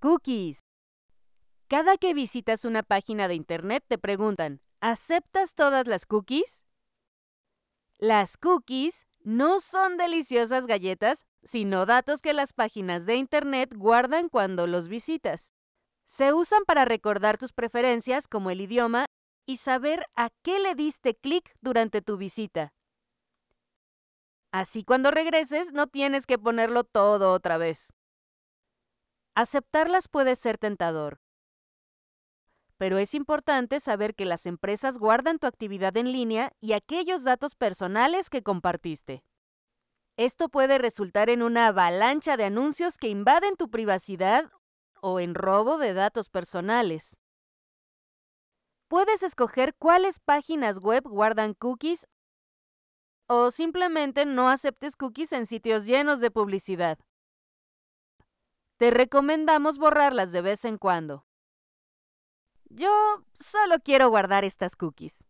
Cookies. Cada que visitas una página de Internet te preguntan, ¿aceptas todas las cookies? Las cookies no son deliciosas galletas, sino datos que las páginas de Internet guardan cuando los visitas. Se usan para recordar tus preferencias como el idioma y saber a qué le diste clic durante tu visita. Así cuando regreses no tienes que ponerlo todo otra vez. Aceptarlas puede ser tentador, pero es importante saber que las empresas guardan tu actividad en línea y aquellos datos personales que compartiste. Esto puede resultar en una avalancha de anuncios que invaden tu privacidad o en robo de datos personales. Puedes escoger cuáles páginas web guardan cookies o simplemente no aceptes cookies en sitios llenos de publicidad. Te recomendamos borrarlas de vez en cuando. Yo solo quiero guardar estas cookies.